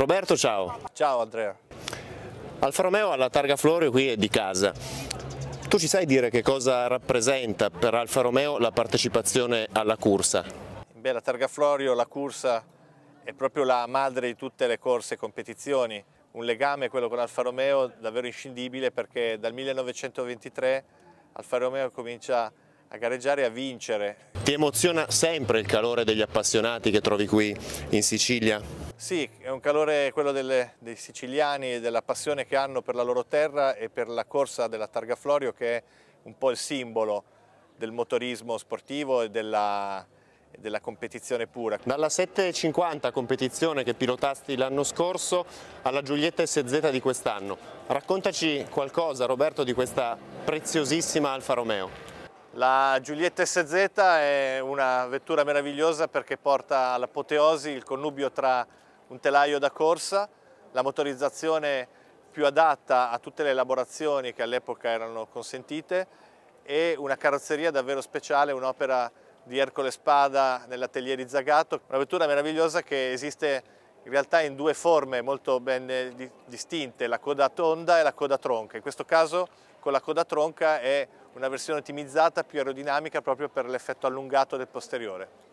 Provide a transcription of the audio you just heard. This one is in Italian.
Roberto ciao. Ciao Andrea. Alfa Romeo alla targa Florio qui è di casa. Tu ci sai dire che cosa rappresenta per Alfa Romeo la partecipazione alla corsa? Beh, la targa Florio, la corsa è proprio la madre di tutte le corse e competizioni. Un legame, quello con Alfa Romeo, davvero inscindibile perché dal 1923 Alfa Romeo comincia a gareggiare e a vincere. Ti emoziona sempre il calore degli appassionati che trovi qui in Sicilia? Sì, è un calore quello delle, dei siciliani e della passione che hanno per la loro terra e per la corsa della Targa Florio che è un po' il simbolo del motorismo sportivo e della, della competizione pura. Dalla 7.50 competizione che pilotasti l'anno scorso alla Giulietta SZ di quest'anno. Raccontaci qualcosa Roberto di questa preziosissima Alfa Romeo. La Giulietta SZ è una vettura meravigliosa perché porta all'apoteosi il connubio tra un telaio da corsa, la motorizzazione più adatta a tutte le elaborazioni che all'epoca erano consentite e una carrozzeria davvero speciale, un'opera di Ercole Spada nell'atelier di Zagato, una vettura meravigliosa che esiste in realtà in due forme molto ben eh, distinte, la coda tonda e la coda tronca. In questo caso con la coda tronca è una versione ottimizzata più aerodinamica proprio per l'effetto allungato del posteriore.